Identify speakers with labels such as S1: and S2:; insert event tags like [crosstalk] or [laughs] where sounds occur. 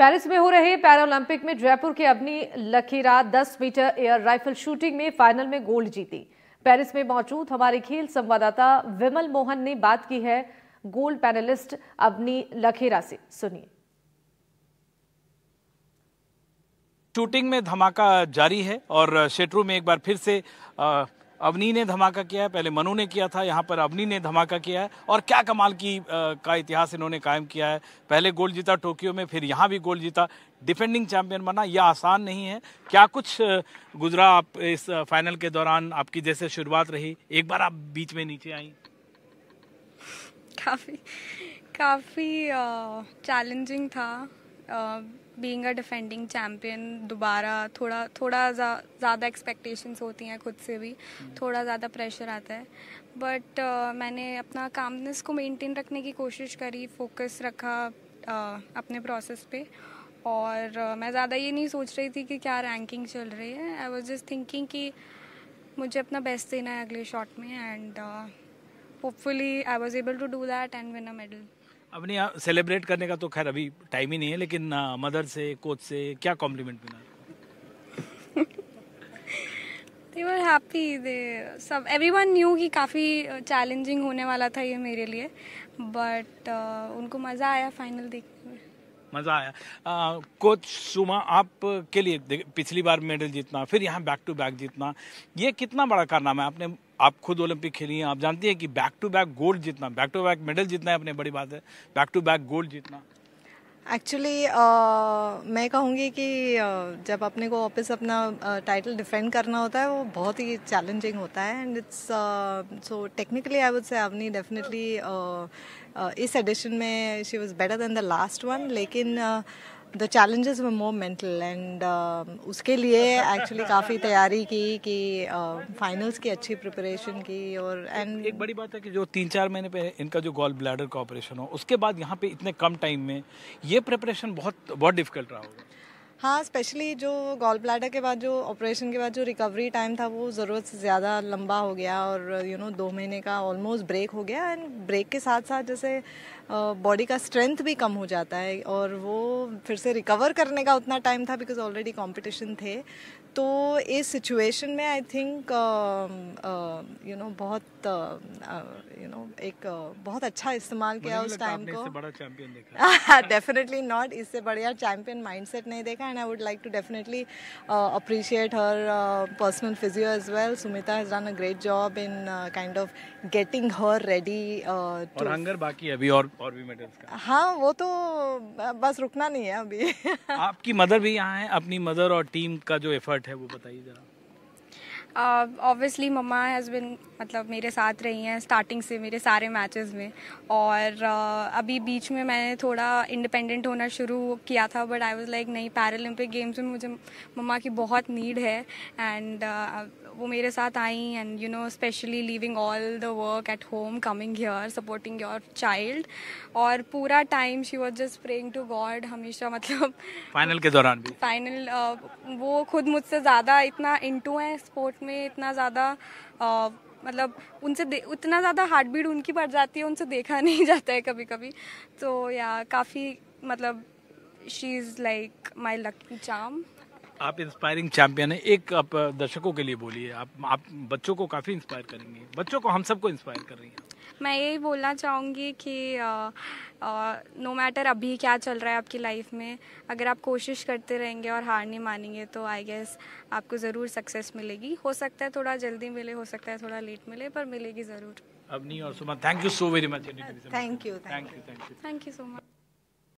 S1: Paris में हो रहे पैरालंपिक में जयपुर के Avani Lekhara 10 metre air rifle shooting में फाइनल में गोल्ड जीती पेरिस में मौजूद हमारे खेल संवाददाता विमल मोहन ने बात की है गोल्ड पैनलिस्ट अवनी लखीरा से सुनिए
S2: शूटिंग में धमाका जारी है और शेटरू में एक बार फिर से आ... अवनी ने धमाका किया है पहले मनु ने किया था यहाँ पर अवनी ने धमाका किया है और क्या कमाल की आ, का इतिहास इन्होंने कायम किया है पहले गोल्ड जीता टोक्यो में फिर यहाँ भी गोल्ड जीता डिफेंडिंग चैंपियन बना यह आसान नहीं है क्या कुछ गुजरा आप इस फाइनल के दौरान आपकी जैसे शुरुआत रही एक बार आप बीच में नीचे आई
S3: काफ़ी काफ़ी चैलेंजिंग था बींग अ डिफेंडिंग चैम्पियन दोबारा थोड़ा थोड़ा ज़्यादा एक्सपेक्टेशंस होती हैं खुद से भी हम्म। थोड़ा ज़्यादा प्रेशर आता है बट uh, मैंने अपना कामनेस को मेंटेन रखने की कोशिश करी फोकस रखा uh, अपने प्रोसेस पे और uh, मैं ज़्यादा ये नहीं सोच रही थी कि क्या रैंकिंग चल रही है आई वॉज जस्ट थिंकिंग कि मुझे अपना बेस्ट देना है अगले शॉट में and hopefully I was able to do that and win a medal
S2: अपने यहाँ सेलिब्रेट करने का तो खैर अभी टाइम ही नहीं है लेकिन मदर से कोच से क्या कॉम्प्लीमेंट मिला
S3: दे वर हैप्पी दे सब एवरीवन न्यू कि काफ़ी चैलेंजिंग होने वाला था ये मेरे लिए बट uh, उनको मज़ा आया फाइनल देखने में
S2: मज़ा आया कोच uh, सुमा आप के लिए पिछली बार मेडल जीतना फिर यहाँ बैक टू बैक जीतना ये कितना बड़ा कारनामा है आपने आप खुद ओलंपिक खेली हैं आप जानती हैं कि बैक टू बैक गोल्ड जीतना बैक टू बैक मेडल जीतना है अपने बड़ी बात है बैक टू बैक गोल्ड जीतना
S1: एक्चुअली uh, मैं कहूँगी कि uh, जब अपने को वापस अपना टाइटल uh, डिफेंड करना होता है वो बहुत ही चैलेंजिंग होता है and it's so technically I would say Avani definitely इस एडिशन में she was better than the last one लेकिन uh, the challenges were more mental and उसके लिए एक्चुअली काफ़ी तैयारी की कि फाइनल्स um, uh, की अच्छी प्रिपरेशन की और एंड एक
S2: बड़ी बात है कि जो तीन चार महीने पहले इनका जो गॉल ब्लैडर का ऑपरेशन हो उसके बाद यहाँ पे इतने कम टाइम में ये प्रिपरेशन बहुत बहुत डिफिकल्ट रहा होगा
S1: हाँ स्पेशली जो गॉल ब्लैडर के बाद जो ऑपरेशन के बाद जो रिकवरी टाइम था वो ज़रूरत से ज़्यादा लंबा हो गया और यू you नो know, दो महीने का ऑलमोस्ट ब्रेक हो गया एंड ब्रेक के साथ साथ जैसे बॉडी का स्ट्रेंथ भी कम हो जाता है और वो फिर से रिकवर करने का उतना टाइम था बिकॉज ऑलरेडी कॉम्पिटिशन थे तो इस सिचुएशन में आई थिंक यू नो बहुत you uh, know you know, एक uh, बहुत अच्छा इस्तेमाल किया उस टाइम को डेफिनेटली नॉट [laughs] इससे बढ़िया चैम्पियन माइंडसेट नहीं देखा and I would like to definitely uh, appreciate her uh, personal physio as well. Sumita has done a great job in uh, kind of getting her ready. Uh,
S2: और hunger बाकी है अभी और और भी medals का
S1: हाँ वो तो बस रुकना नहीं है अभी
S2: आपकी मदर भी यहाँ है अपनी मदर और टीम का जो एफर्ट है वो बताइए जरा
S3: ऑब्वियसली मम्मा हैज़ बिन मतलब मेरे साथ रही हैं स्टार्टिंग से मेरे सारे मैचेस में और uh, अभी बीच में मैंने थोड़ा इंडिपेंडेंट होना शुरू किया था बट आई वाज लाइक नहीं पैरालंपिक गेम्स में मुझे मम्मा की बहुत नीड है एंड uh, वो मेरे साथ आई and you know specially living all the work at home coming here supporting your child और पूरा time she was just praying to God हमेशा मतलब
S2: फाइनल के दौरान
S3: फाइनल uh, वो खुद मुझसे ज़्यादा इतना इंटू है स्पोर्ट में इतना ज़्यादा मतलब उनसे उतना ज़्यादा हार्ट बीट उनकी बढ़ जाती है उनसे देखा [laughs] नहीं जाता है कभी कभी तो या काफ़ी मतलब she is like my lucky charm
S2: आप इंस्पायरिंग चैंपियन है एक आप दर्शकों के लिए बोलिए आप आप बच्चों को काफ़ी इंस्पायर करेंगे बच्चों को हम सबको इंस्पायर कर रही हैं
S3: मैं यही बोलना चाहूँगी कि नो मैटर अभी क्या चल रहा है आपकी लाइफ में अगर आप कोशिश करते रहेंगे और हार नहीं मानेंगे तो आई गेस आपको ज़रूर सक्सेस मिलेगी हो सकता है थोड़ा जल्दी मिले हो सकता है थोड़ा लेट मिले पर मिलेगी ज़रूर
S2: नहीं और सुमा thank you so very much thank thank you thank you
S3: thank you so much